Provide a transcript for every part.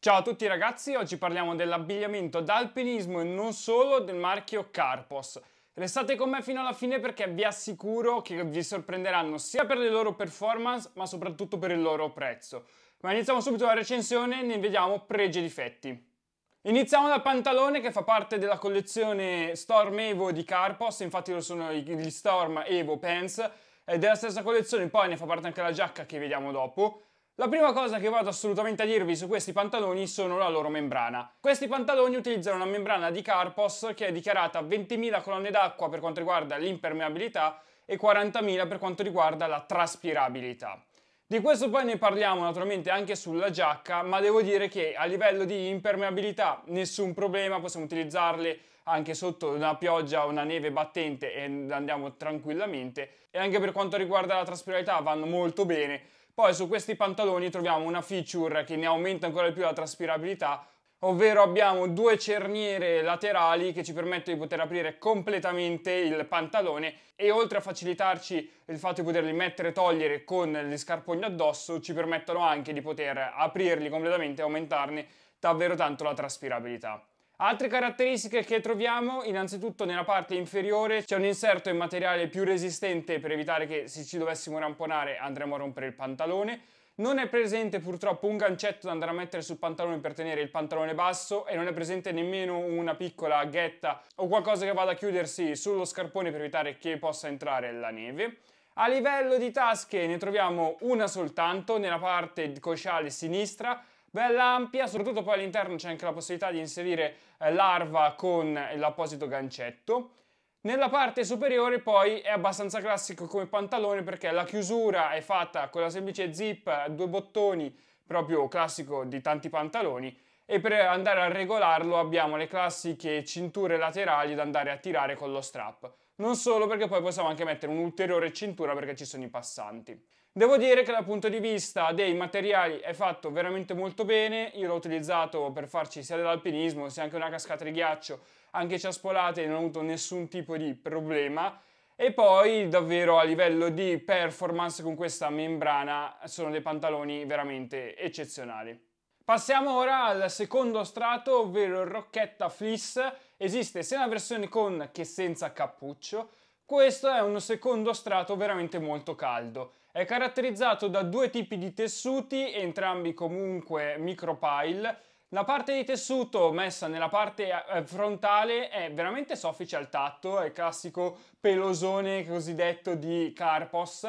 Ciao a tutti ragazzi, oggi parliamo dell'abbigliamento d'alpinismo e non solo del marchio Carpos. Restate con me fino alla fine perché vi assicuro che vi sorprenderanno sia per le loro performance ma soprattutto per il loro prezzo. Ma iniziamo subito la recensione e ne vediamo pregi e difetti. Iniziamo dal pantalone che fa parte della collezione Storm Evo di Carpos, infatti lo sono gli Storm Evo Pants, è della stessa collezione, poi ne fa parte anche la giacca che vediamo dopo. La prima cosa che vado assolutamente a dirvi su questi pantaloni sono la loro membrana. Questi pantaloni utilizzano una membrana di Carpos che è dichiarata 20.000 colonne d'acqua per quanto riguarda l'impermeabilità e 40.000 per quanto riguarda la traspirabilità. Di questo poi ne parliamo naturalmente anche sulla giacca, ma devo dire che a livello di impermeabilità nessun problema, possiamo utilizzarle anche sotto una pioggia o una neve battente e andiamo tranquillamente. E anche per quanto riguarda la traspirabilità vanno molto bene, poi su questi pantaloni troviamo una feature che ne aumenta ancora di più la traspirabilità, ovvero abbiamo due cerniere laterali che ci permettono di poter aprire completamente il pantalone e oltre a facilitarci il fatto di poterli mettere e togliere con gli scarponi addosso, ci permettono anche di poter aprirli completamente e aumentarne davvero tanto la traspirabilità. Altre caratteristiche che troviamo, innanzitutto nella parte inferiore c'è un inserto in materiale più resistente per evitare che se ci dovessimo ramponare andremo a rompere il pantalone, non è presente purtroppo un gancetto da andare a mettere sul pantalone per tenere il pantalone basso e non è presente nemmeno una piccola ghetta o qualcosa che vada a chiudersi sullo scarpone per evitare che possa entrare la neve. A livello di tasche ne troviamo una soltanto nella parte cosciale sinistra bella ampia, soprattutto poi all'interno c'è anche la possibilità di inserire eh, l'arva con l'apposito gancetto. Nella parte superiore poi è abbastanza classico come pantalone perché la chiusura è fatta con la semplice zip, due bottoni, proprio classico di tanti pantaloni, e per andare a regolarlo abbiamo le classiche cinture laterali da andare a tirare con lo strap. Non solo perché poi possiamo anche mettere un'ulteriore cintura perché ci sono i passanti. Devo dire che dal punto di vista dei materiali è fatto veramente molto bene, io l'ho utilizzato per farci sia dell'alpinismo sia anche una cascata di ghiaccio, anche ciaspolate e non ho avuto nessun tipo di problema. E poi davvero a livello di performance con questa membrana sono dei pantaloni veramente eccezionali. Passiamo ora al secondo strato, ovvero il Rocchetta Fliss. Esiste sia la versione con che senza cappuccio. Questo è uno secondo strato veramente molto caldo. È caratterizzato da due tipi di tessuti, entrambi comunque micropile. La parte di tessuto messa nella parte eh, frontale è veramente soffice al tatto, è il classico pelosone cosiddetto di Carpos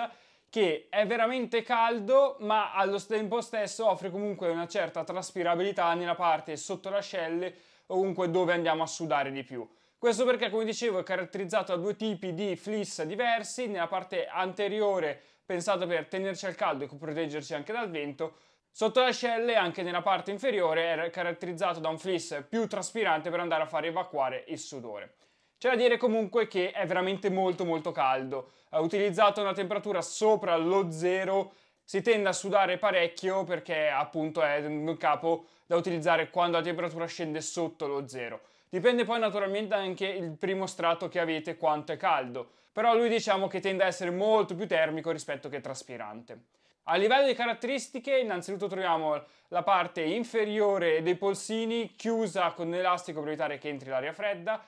che è veramente caldo ma allo tempo stesso offre comunque una certa traspirabilità nella parte sotto l'ascelle ovunque dove andiamo a sudare di più. Questo perché, come dicevo, è caratterizzato da due tipi di fliss diversi, nella parte anteriore pensato per tenerci al caldo e proteggerci anche dal vento, Sotto le ascelle, anche nella parte inferiore, è caratterizzato da un fliss più traspirante per andare a far evacuare il sudore. C'è da dire comunque che è veramente molto molto caldo. Utilizzato una temperatura sopra lo zero si tende a sudare parecchio perché appunto è un capo da utilizzare quando la temperatura scende sotto lo zero. Dipende poi naturalmente anche il primo strato che avete quanto è caldo, però lui diciamo che tende a essere molto più termico rispetto che traspirante. A livello di caratteristiche, innanzitutto troviamo la parte inferiore dei polsini chiusa con l'elastico per evitare che entri l'aria fredda,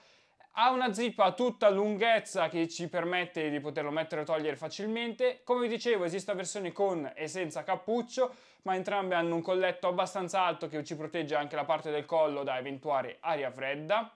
ha una zip a tutta lunghezza che ci permette di poterlo mettere e togliere facilmente. Come vi dicevo esistono versioni con e senza cappuccio, ma entrambe hanno un colletto abbastanza alto che ci protegge anche la parte del collo da eventuale aria fredda.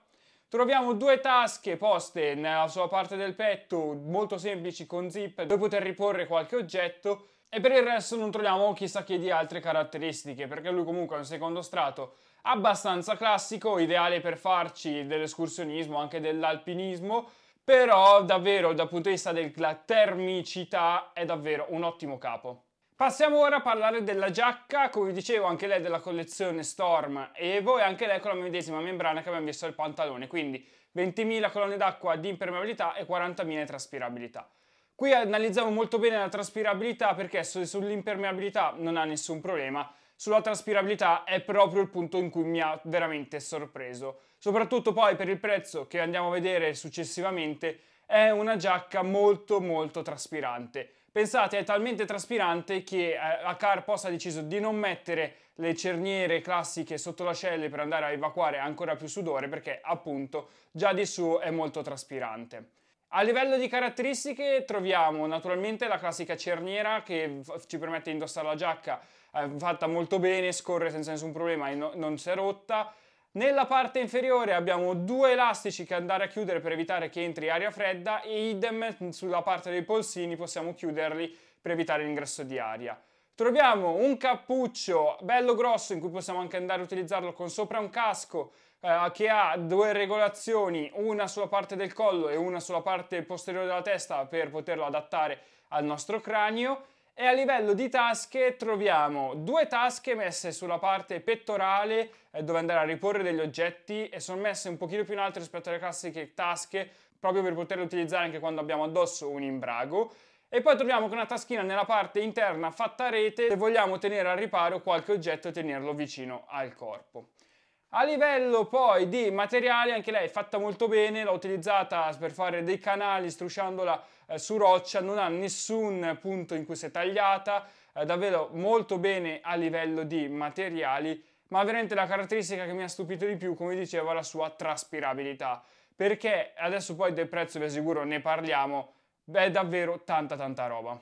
Troviamo due tasche poste nella sua parte del petto, molto semplici con zip, dove poter riporre qualche oggetto e per il resto non troviamo chissà che di altre caratteristiche, perché lui comunque è un secondo strato abbastanza classico, ideale per farci dell'escursionismo, anche dell'alpinismo, però davvero dal punto di vista della termicità è davvero un ottimo capo. Passiamo ora a parlare della giacca, come dicevo anche lei della collezione Storm Evo e anche lei con la medesima membrana che abbiamo messo al pantalone, quindi 20.000 colonne d'acqua di impermeabilità e 40.000 di traspirabilità. Qui analizziamo molto bene la traspirabilità perché sull'impermeabilità non ha nessun problema, sulla traspirabilità è proprio il punto in cui mi ha veramente sorpreso. Soprattutto poi per il prezzo che andiamo a vedere successivamente, è una giacca molto molto traspirante. Pensate, è talmente traspirante che eh, la Carpos ha deciso di non mettere le cerniere classiche sotto la scelle per andare a evacuare ancora più sudore perché appunto già di suo è molto traspirante. A livello di caratteristiche troviamo naturalmente la classica cerniera che ci permette di indossare la giacca eh, fatta molto bene, scorre senza nessun problema e no, non si è rotta. Nella parte inferiore abbiamo due elastici che andare a chiudere per evitare che entri aria fredda e idem sulla parte dei polsini possiamo chiuderli per evitare l'ingresso di aria. Troviamo un cappuccio bello grosso in cui possiamo anche andare a utilizzarlo con sopra un casco eh, che ha due regolazioni, una sulla parte del collo e una sulla parte posteriore della testa per poterlo adattare al nostro cranio. E a livello di tasche troviamo due tasche messe sulla parte pettorale eh, dove andare a riporre degli oggetti e sono messe un pochino più in alto rispetto alle classiche tasche proprio per poterle utilizzare anche quando abbiamo addosso un imbrago. E poi troviamo che una taschina nella parte interna fatta a rete se vogliamo tenere al riparo qualche oggetto e tenerlo vicino al corpo. A livello poi di materiali, anche lei è fatta molto bene, l'ho utilizzata per fare dei canali strusciandola eh, su roccia, non ha nessun punto in cui si è tagliata, eh, davvero molto bene a livello di materiali, ma veramente la caratteristica che mi ha stupito di più, come dicevo, è la sua traspirabilità, perché adesso poi del prezzo vi assicuro ne parliamo, è davvero tanta tanta roba.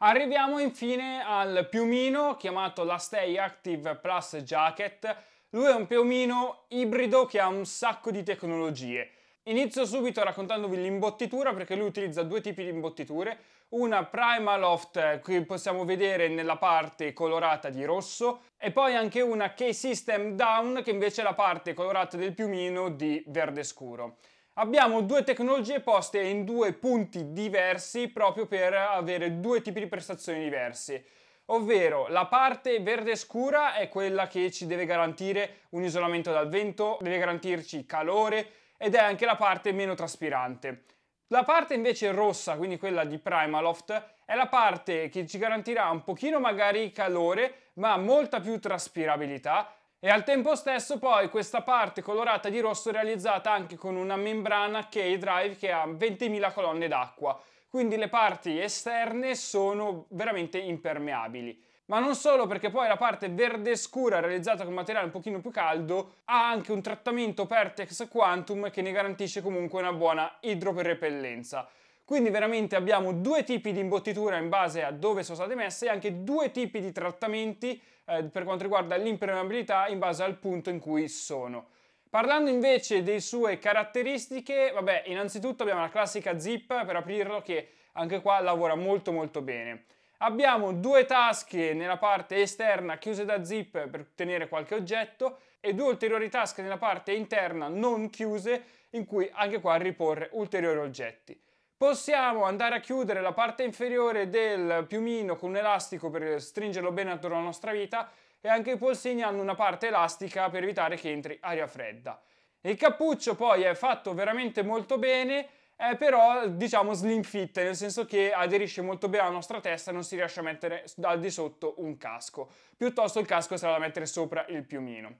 Arriviamo infine al piumino chiamato la Stay Active Plus Jacket, lui è un piumino ibrido che ha un sacco di tecnologie. Inizio subito raccontandovi l'imbottitura perché lui utilizza due tipi di imbottiture, una Primaloft eh, che possiamo vedere nella parte colorata di rosso e poi anche una K-System Down che invece è la parte colorata del piumino di verde scuro. Abbiamo due tecnologie poste in due punti diversi proprio per avere due tipi di prestazioni diversi ovvero la parte verde scura è quella che ci deve garantire un isolamento dal vento, deve garantirci calore ed è anche la parte meno traspirante. La parte invece rossa, quindi quella di Primaloft, è la parte che ci garantirà un pochino magari calore, ma molta più traspirabilità e al tempo stesso poi questa parte colorata di rosso è realizzata anche con una membrana K-Drive che ha 20.000 colonne d'acqua quindi le parti esterne sono veramente impermeabili. Ma non solo, perché poi la parte verde scura realizzata con materiale un pochino più caldo ha anche un trattamento Pertex Quantum che ne garantisce comunque una buona idroperrepellenza. Quindi veramente abbiamo due tipi di imbottitura in base a dove sono state messe e anche due tipi di trattamenti eh, per quanto riguarda l'impermeabilità in base al punto in cui sono. Parlando invece delle sue caratteristiche, vabbè, innanzitutto abbiamo la classica zip per aprirlo che anche qua lavora molto molto bene. Abbiamo due tasche nella parte esterna chiuse da zip per tenere qualche oggetto e due ulteriori tasche nella parte interna non chiuse in cui anche qua riporre ulteriori oggetti. Possiamo andare a chiudere la parte inferiore del piumino con un elastico per stringerlo bene attorno alla nostra vita e anche i polsini hanno una parte elastica per evitare che entri aria fredda. Il cappuccio poi è fatto veramente molto bene, è però diciamo slim fit, nel senso che aderisce molto bene alla nostra testa e non si riesce a mettere al di sotto un casco, piuttosto il casco sarà da mettere sopra il piumino.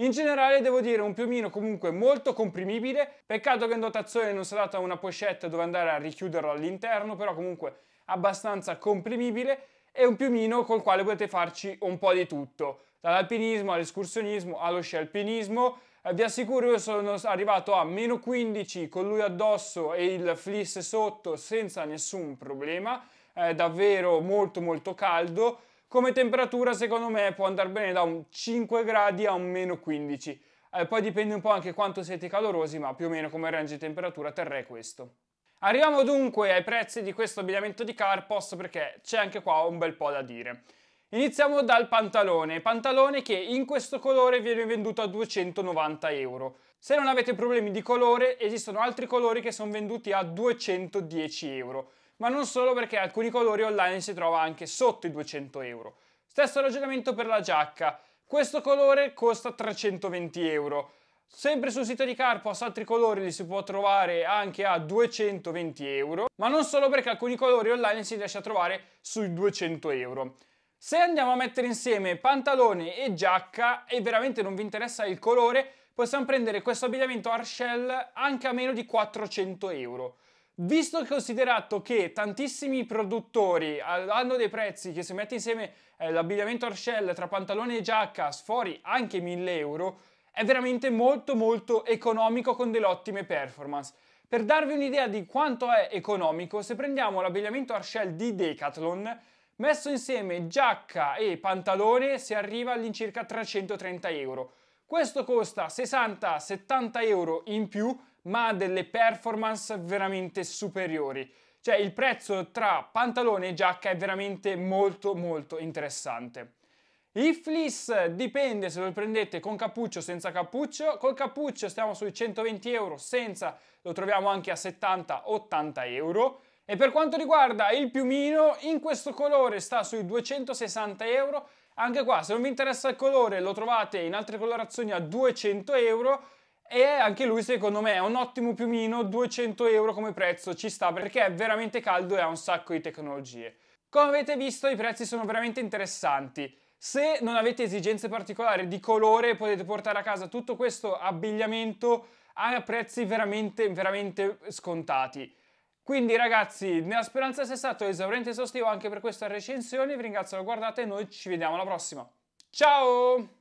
In generale devo dire un piumino comunque molto comprimibile, peccato che in dotazione non sia data una pochette dove andare a richiuderlo all'interno, però comunque abbastanza comprimibile e un piumino col quale potete farci un po' di tutto, dall'alpinismo all'escursionismo allo scialpinismo. Eh, vi assicuro io sono arrivato a meno 15 con lui addosso e il flis sotto senza nessun problema, è davvero molto molto caldo. Come temperatura secondo me può andare bene da un 5 gradi a un meno 15. Eh, poi dipende un po' anche quanto siete calorosi, ma più o meno come range di temperatura terrei questo. Arriviamo dunque ai prezzi di questo abbigliamento di Carpost perché c'è anche qua un bel po' da dire. Iniziamo dal pantalone, pantalone che in questo colore viene venduto a 290 euro. Se non avete problemi di colore esistono altri colori che sono venduti a 210 euro, ma non solo perché alcuni colori online si trova anche sotto i 200 euro. Stesso ragionamento per la giacca, questo colore costa 320 euro. Sempre sul sito di Carpass altri colori li si può trovare anche a 220 euro, ma non solo perché alcuni colori online si riesce a trovare sui 200 euro. Se andiamo a mettere insieme pantalone e giacca e veramente non vi interessa il colore, possiamo prendere questo abbigliamento Arshell anche a meno di 400 euro. Visto e considerato che tantissimi produttori hanno dei prezzi che se metti insieme eh, l'abbigliamento Arshell tra pantalone e giacca sfori anche 1000 euro, è veramente molto molto economico con delle ottime performance. Per darvi un'idea di quanto è economico, se prendiamo l'abbigliamento Arshell di Decathlon, messo insieme giacca e pantalone si arriva all'incirca 330 euro. Questo costa 60-70 euro in più, ma ha delle performance veramente superiori. Cioè il prezzo tra pantalone e giacca è veramente molto molto interessante. I flis dipende se lo prendete con cappuccio o senza cappuccio, col cappuccio stiamo sui 120 euro, senza lo troviamo anche a 70-80 euro. E per quanto riguarda il piumino, in questo colore sta sui 260 euro, anche qua se non vi interessa il colore lo trovate in altre colorazioni a 200 euro, e anche lui secondo me è un ottimo piumino, 200 euro come prezzo ci sta perché è veramente caldo e ha un sacco di tecnologie. Come avete visto i prezzi sono veramente interessanti. Se non avete esigenze particolari di colore potete portare a casa tutto questo abbigliamento a prezzi veramente, veramente scontati. Quindi ragazzi, nella speranza sia stato esauriente e esaustivo anche per questa recensione, vi ringrazio per la guardata e noi ci vediamo alla prossima. Ciao!